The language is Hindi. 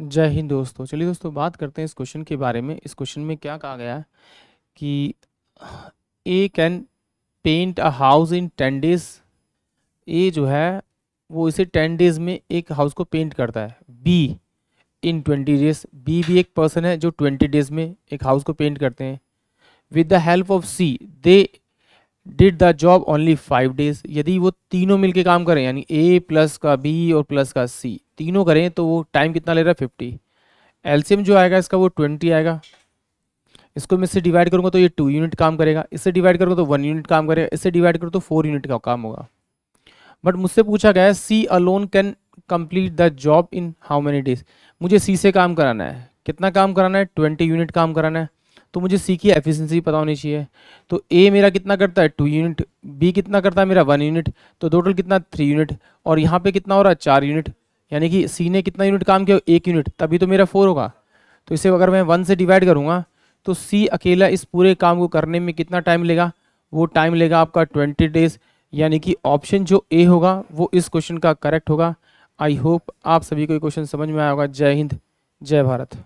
जय हिंद दोस्तों चलिए दोस्तों बात करते हैं इस क्वेश्चन के बारे में इस क्वेश्चन में क्या कहा गया है कि A can paint a house in ten days A जो है वो इसे टेन डेज में एक हाउस को पेंट करता है B in twenty days B भी एक पर्सन है जो ट्वेंटी डेज में एक हाउस को पेंट करते हैं with the help of C they did the job only five days यदि वो तीनों मिलके काम करें यानी ए प्लस का बी और प्लस का सी तीनों करें तो वो टाइम कितना ले रहा है फिफ्टी एलसीएम जो आएगा इसका वो ट्वेंटी आएगा इसको मैं इससे डिवाइड करूँगा तो ये टू यूनिट काम करेगा इससे डिवाइड करूँगा तो वन यूनिट काम करेगा इससे डिवाइड करूँ तो फोर यूनिट का काम होगा बट मुझसे पूछा गया C alone can complete the job in how many days मुझे सी से काम कराना है कितना काम कराना है ट्वेंटी यूनिट काम कराना है तो मुझे सी की एफिशिएंसी पता होनी चाहिए तो ए मेरा कितना करता है टू यूनिट बी कितना करता है मेरा वन यूनिट तो टोटल कितना थ्री यूनिट और यहाँ पे कितना हो रहा है चार यूनिट यानी कि सी ने कितना यूनिट काम किया एक यूनिट तभी तो मेरा फोर होगा तो इसे अगर मैं वन से डिवाइड करूँगा तो सी अकेला इस पूरे काम को करने में कितना टाइम लेगा वो टाइम लेगा आपका ट्वेंटी डेज यानी कि ऑप्शन जो ए होगा वो इस क्वेश्चन का करेक्ट होगा आई होप आप सभी को ये क्वेश्चन समझ में आया होगा जय हिंद जय भारत